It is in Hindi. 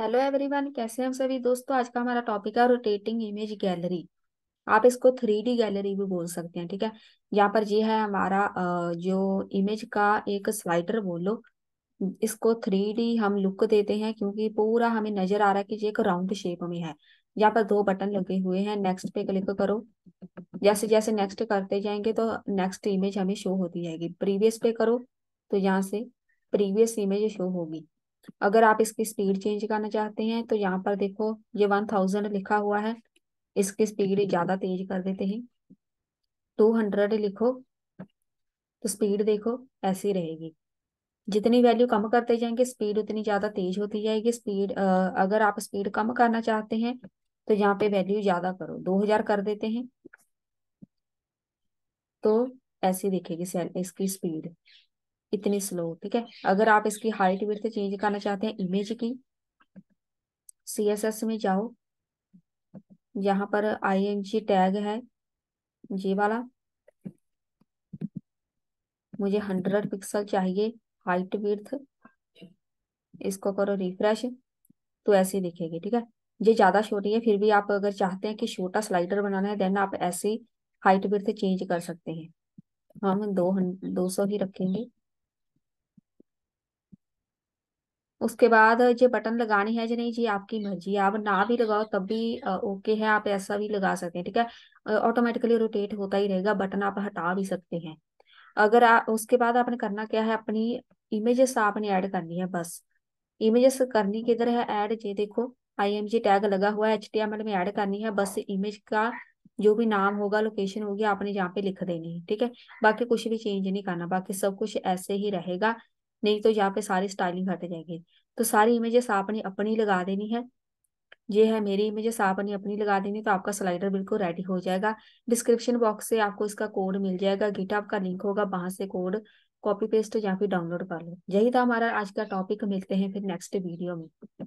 हेलो एवरीवन कैसे हैं हम सभी दोस्तों आज का हमारा टॉपिक है रोटेटिंग इमेज गैलरी आप इसको थ्री डी गैलरी भी बोल सकते हैं ठीक है यहाँ पर ये है हमारा जो इमेज का एक स्लाइडर बोलो इसको थ्री डी हम लुक देते हैं क्योंकि पूरा हमें नजर आ रहा है कि ये एक राउंड शेप में है यहाँ पर दो बटन लगे हुए हैं नेक्स्ट पे क्लिक करो जैसे जैसे नेक्स्ट करते जाएंगे तो नेक्स्ट इमेज हमें शो होती जाएगी प्रीवियस पे करो तो यहाँ से प्रीवियस इमेज शो होगी अगर आप इसकी स्पीड चेंज करना चाहते हैं तो यहाँ पर देखो ये वन थाउजेंड लिखा हुआ है इसकी स्पीड ज्यादा तेज कर देते हैं टू हंड्रेड लिखो तो स्पीड देखो ऐसी रहेगी जितनी वैल्यू कम करते जाएंगे स्पीड उतनी ज्यादा तेज होती जाएगी स्पीड अगर आप स्पीड कम करना चाहते हैं तो यहाँ पे वैल्यू ज्यादा करो दो हजार कर देते हैं तो ऐसी दिखेगी इसकी स्पीड इतनी स्लो ठीक है अगर आप इसकी हाइट विथ चेंज करना चाहते हैं इमेज की एस में जाओ यहाँ पर आईएनजी टैग है ये वाला मुझे हंड्रेड पिक्सल चाहिए हाइट विथ इसको करो रिफ्रेश तो ऐसे दिखेगी ठीक है ये ज्यादा छोटी है फिर भी आप अगर चाहते हैं कि छोटा स्लाइडर बनाना है देन आप ऐसे हाइट विथ चेंज कर सकते हैं हम दो दो सौ ही रखेंगे उसके बाद जो बटन लगानी है जी नहीं जी आपकी मर्जी आप ना भी लगाओ तब भी ओके है आप ऐसा भी लगा सकते हैं ठीक है ऑटोमेटिकली रोटेट होता ही रहेगा बटन आप हटा भी सकते हैं अगर आ, उसके बाद आपने करना क्या है अपनी इमेजेस आपने ऐड करनी है बस इमेजेस करनी किधर है ऐड ये देखो आईएमजी टैग लगा हुआ है एचटीएमएल में ऐड करनी है बस इमेज का जो भी नाम होगा लोकेशन होगी आपने यहाँ पे लिख देनी है ठीक है बाकी कुछ भी चेंज नहीं करना बाकी सब कुछ ऐसे ही रहेगा नहीं तो यहाँ पे सारी स्टाइलिंग हट जाएगी तो सारी इमेजेस आपने अपनी लगा देनी है ये है मेरी इमेजेस आपने अपनी लगा देनी तो आपका स्लाइडर बिल्कुल रेडी हो जाएगा डिस्क्रिप्शन बॉक्स से आपको इसका कोड मिल जाएगा गिटअप का लिंक होगा वहां से कोड कॉपी पेस्ट या फिर डाउनलोड कर लो यही था हमारा आज का टॉपिक मिलते हैं फिर नेक्स्ट वीडियो में